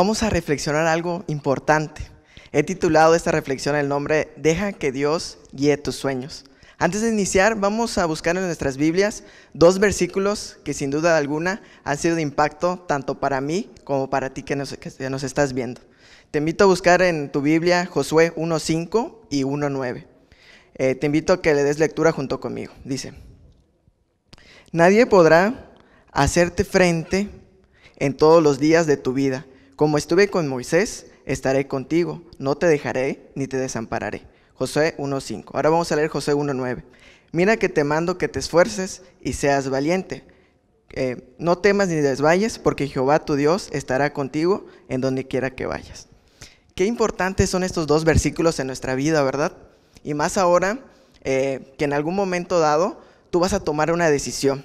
Vamos a reflexionar algo importante. He titulado esta reflexión el nombre Deja que Dios guíe tus sueños. Antes de iniciar, vamos a buscar en nuestras Biblias dos versículos que sin duda alguna han sido de impacto tanto para mí como para ti que nos, que nos estás viendo. Te invito a buscar en tu Biblia Josué 1.5 y 1.9. Eh, te invito a que le des lectura junto conmigo. Dice, nadie podrá hacerte frente en todos los días de tu vida como estuve con Moisés, estaré contigo, no te dejaré ni te desampararé. José 1.5. Ahora vamos a leer José 1.9. Mira que te mando que te esfuerces y seas valiente. Eh, no temas ni desvayes, porque Jehová tu Dios estará contigo en donde quiera que vayas. Qué importantes son estos dos versículos en nuestra vida, ¿verdad? Y más ahora eh, que en algún momento dado tú vas a tomar una decisión.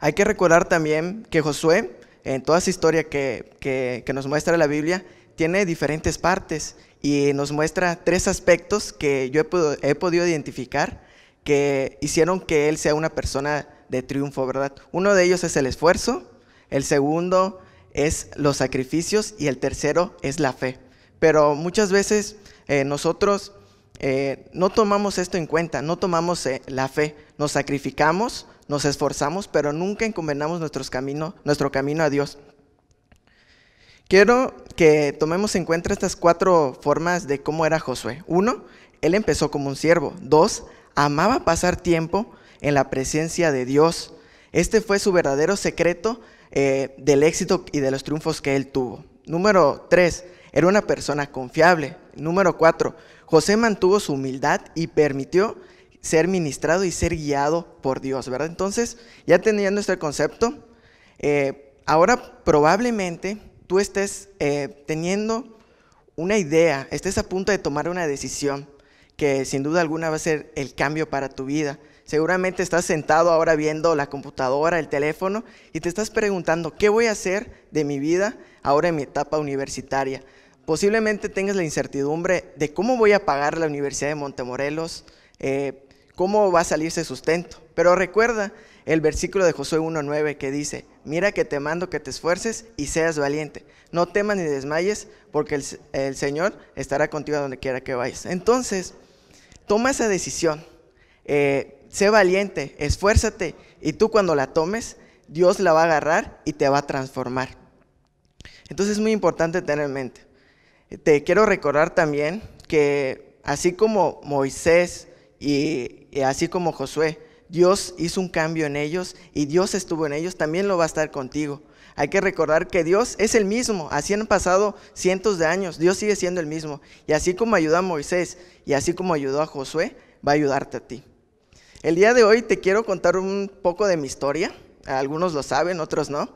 Hay que recordar también que Josué en toda esa historia que, nos muestra la Biblia, tiene diferentes partes y nos muestra tres aspectos que yo he, podido identificar que hicieron que él sea una persona de triunfo, ¿verdad? Uno de ellos es el esfuerzo, el segundo es los sacrificios y el tercero es la fe. Pero muchas veces eh, nosotros eh, no tomamos esto en cuenta, no tomamos eh, la fe, nos sacrificamos, nos esforzamos, pero nunca encomendamos nuestro camino a Dios. Quiero que tomemos en cuenta estas cuatro formas de cómo era Josué. Uno, él empezó como un siervo. Dos, amaba pasar tiempo en la presencia de Dios. Este fue su verdadero secreto eh, del éxito y de los triunfos que él tuvo. Número tres, era una persona confiable. Número cuatro, José mantuvo su humildad y permitió ser ministrado y ser guiado por Dios, ¿verdad? Entonces, ya teniendo este concepto. Eh, ahora probablemente tú estés eh, teniendo una idea, estés a punto de tomar una decisión que sin duda alguna va a ser el cambio para tu vida. Seguramente estás sentado ahora viendo la computadora, el teléfono, y te estás preguntando, ¿qué voy a hacer de mi vida ahora en mi etapa universitaria? Posiblemente tengas la incertidumbre de cómo voy a pagar la Universidad de Montemorelos, eh, cómo va a salirse sustento. Pero recuerda el versículo de Josué 1.9 que dice, mira que te mando que te esfuerces y seas valiente. No temas ni desmayes porque el, Señor estará contigo donde quiera que vayas. Entonces, toma esa decisión, eh, sé valiente, esfuérzate y tú cuando la tomes, Dios la va a agarrar y te va a transformar. Entonces es muy importante tener en mente. Te quiero recordar también que así como Moisés y eh, así como Josué, Dios hizo un cambio en ellos y Dios estuvo en ellos, también lo va a estar contigo. Hay que recordar que Dios es el mismo, así han pasado cientos de años, Dios sigue siendo el mismo. Y así como ayudó a Moisés y así como ayudó a Josué, va a ayudarte a ti. El día de hoy te quiero contar un poco de mi historia, algunos lo saben, otros no.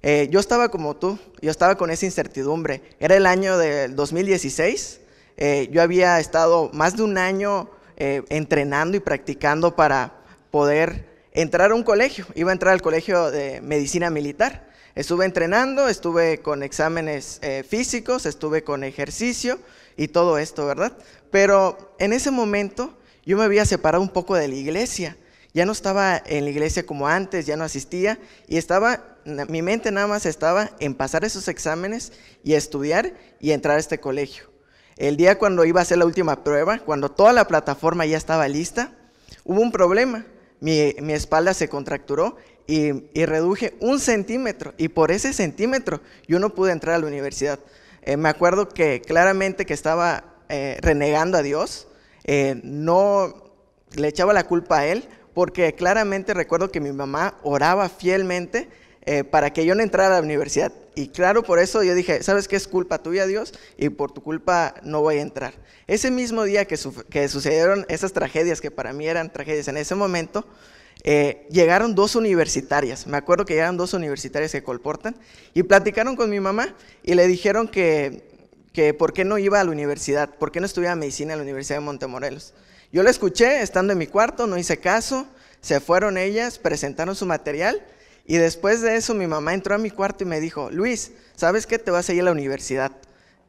Eh, yo estaba como tú, yo estaba con esa incertidumbre. Era el año del 2016, eh, yo había estado más de un año eh, entrenando y practicando para poder entrar a un colegio. Iba a entrar al colegio de medicina militar. Estuve entrenando, estuve con exámenes eh, físicos, estuve con ejercicio y todo esto, ¿verdad? Pero en ese momento yo me había separado un poco de la iglesia. Ya no estaba en la iglesia como antes, ya no asistía y estaba, mi mente nada más estaba en pasar esos exámenes y estudiar y entrar a este colegio el día cuando iba a hacer la última prueba, cuando toda la plataforma ya estaba lista, hubo un problema. Mi, espalda se contracturó y, reduje un centímetro y por ese centímetro yo no pude entrar a la universidad. Eh, me acuerdo que claramente que estaba eh, renegando a Dios, eh, no le echaba la culpa a Él, porque claramente recuerdo que mi mamá oraba fielmente eh, para que yo no entrara a la universidad. Y claro, por eso yo dije, ¿sabes qué es culpa tuya, Dios? Y por tu culpa no voy a entrar. Ese mismo día que, que sucedieron esas tragedias, que para mí eran tragedias en ese momento, eh, llegaron dos universitarias, me acuerdo que llegaron dos universitarias que colportan, y platicaron con mi mamá y le dijeron que, que por qué no iba a la universidad, por qué no estudiaba medicina en la Universidad de Montemorelos. Yo la escuché estando en mi cuarto, no hice caso, se fueron ellas, presentaron su material y después de eso mi mamá entró a mi cuarto y me dijo, Luis, ¿sabes qué? Te vas a ir a la universidad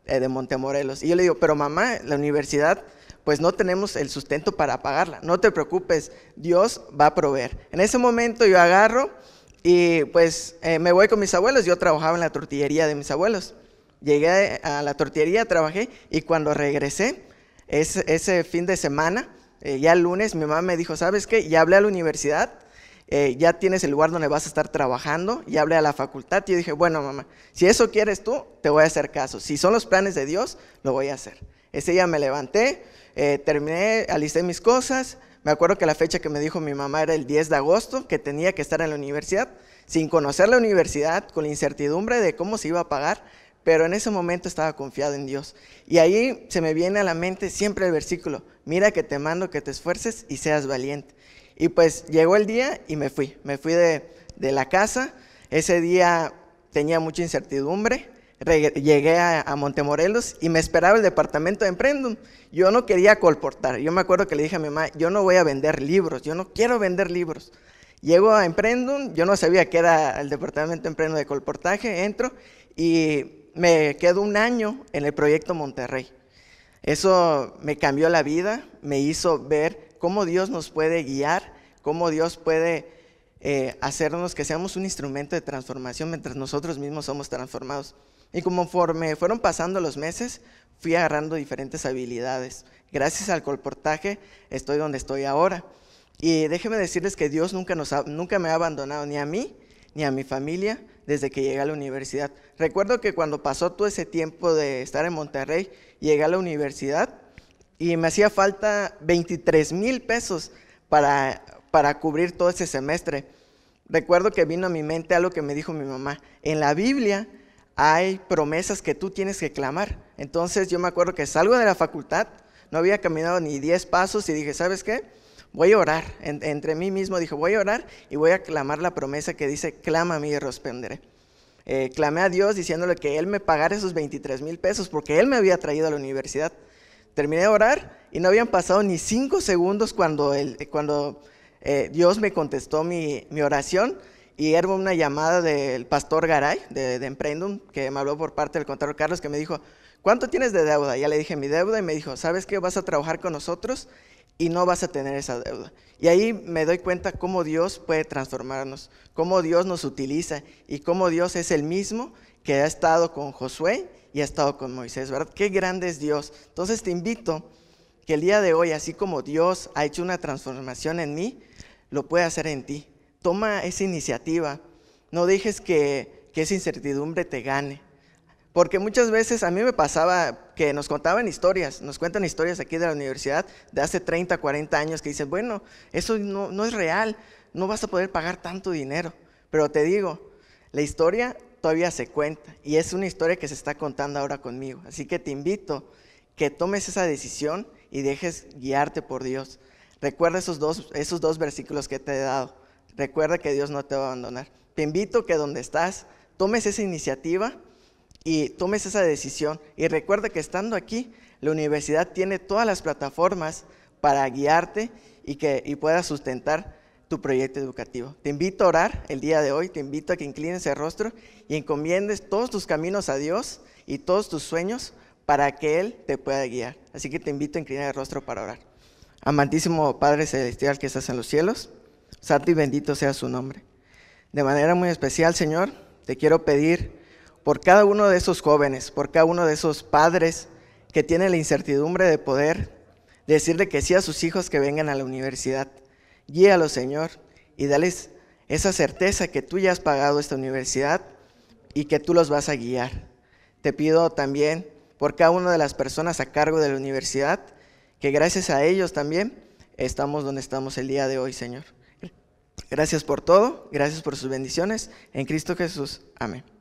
eh, de Montemorelos. Y yo le digo, pero mamá, la universidad, pues no tenemos el sustento para pagarla. No te preocupes, Dios va a proveer. En ese momento yo agarro y pues eh, me voy con mis abuelos. Yo trabajaba en la tortillería de mis abuelos. Llegué a la tortillería, trabajé y cuando regresé, ese, ese fin de semana, eh, ya el lunes, mi mamá me dijo, ¿sabes qué? Ya hablé a la universidad eh, ya tienes el lugar donde vas a estar trabajando, y hablé a la facultad y dije, bueno mamá, si eso quieres tú, te voy a hacer caso, si son los planes de Dios, lo voy a hacer. Ese día me levanté, eh, terminé, alisté mis cosas, me acuerdo que la fecha que me dijo mi mamá era el 10 de agosto, que tenía que estar en la universidad, sin conocer la universidad, con la incertidumbre de cómo se iba a pagar, pero en ese momento estaba confiado en Dios. Y ahí se me viene a la mente siempre el versículo, mira que te mando que te esfuerces y seas valiente. Y pues llegó el día y me fui, me fui de, la casa. Ese día tenía mucha incertidumbre. llegué a, a, Montemorelos y me esperaba el departamento de Emprendum. Yo no quería colportar. Yo me acuerdo que le dije a mi mamá, yo no voy a vender libros, yo no quiero vender libros. Llego a Emprendum, yo no sabía que era el departamento de Emprendum de colportaje, entro y me quedo un año en el proyecto Monterrey. Eso me cambió la vida, me hizo ver cómo Dios nos puede guiar, cómo Dios puede eh, hacernos que seamos un instrumento de transformación mientras nosotros mismos somos transformados. Y conforme fueron pasando los meses, fui agarrando diferentes habilidades. Gracias al colportaje estoy donde estoy ahora. Y déjenme decirles que Dios nunca, nos nunca me ha abandonado, ni a mí, ni a mi familia, desde que llegué a la universidad. Recuerdo que cuando pasó todo ese tiempo de estar en Monterrey, llegué a la universidad y me hacía falta 23 mil pesos para, para cubrir todo ese semestre. Recuerdo que vino a mi mente algo que me dijo mi mamá. En la Biblia hay promesas que tú tienes que clamar. Entonces yo me acuerdo que salgo de la facultad, no había caminado ni 10 pasos y dije, ¿sabes qué? Voy a orar. entre mí mismo dije, voy a orar y voy a clamar la promesa que dice, clama a mí y responderé. Eh, clamé a Dios diciéndole que Él me pagara esos 23 mil pesos porque Él me había traído a la universidad. Terminé de orar y no habían pasado ni cinco segundos cuando, cuando eh, Dios me contestó mi, oración y era una llamada del pastor Garay de, de Emprendum que me habló por parte del contador Carlos que me dijo, ¿cuánto tienes de deuda? Ya le dije mi deuda y me dijo, ¿sabes qué? Vas a trabajar con nosotros y no vas a tener esa deuda. Y ahí me doy cuenta cómo Dios puede transformarnos, cómo Dios nos utiliza y cómo Dios es el mismo que ha estado con Josué y ha estado con Moisés, ¿verdad? Qué grande es Dios. Entonces te invito que el día de hoy, así como Dios ha hecho una transformación en mí, lo puede hacer en ti. Toma esa iniciativa. No dejes que, esa incertidumbre te gane. Porque muchas veces a mí me pasaba que nos contaban historias, nos cuentan historias aquí de la universidad de hace 30, 40 años que dicen, bueno, eso no, no es real, no vas a poder pagar tanto dinero. Pero te digo, la historia todavía se cuenta y es una historia que se está contando ahora conmigo. Así que te invito que tomes esa decisión y dejes guiarte por Dios. Recuerda esos dos, esos dos versículos que te he dado. Recuerda que Dios no te va a abandonar. Te invito que donde estás tomes esa iniciativa y tomes esa decisión. Y recuerda que estando aquí, la universidad tiene todas las plataformas para guiarte y que y puedas sustentar tu proyecto educativo. Te invito a orar el día de hoy, te invito a que inclines el rostro y encomiendes todos tus caminos a Dios y todos tus sueños para que Él te pueda guiar. Así que te invito a inclinar el rostro para orar. Amantísimo Padre Celestial que estás en los cielos, santo y bendito sea su nombre. De manera muy especial, Señor, te quiero pedir por cada uno de esos jóvenes, por cada uno de esos padres que tienen la incertidumbre de poder decirle que sí a sus hijos que vengan a la universidad Guíalo, Señor, y dales esa certeza que tú ya has pagado esta universidad y que tú los vas a guiar. Te pido también por cada una de las personas a cargo de la universidad, que gracias a ellos también estamos donde estamos el día de hoy, Señor. Gracias por todo, gracias por sus bendiciones. En Cristo Jesús. Amén.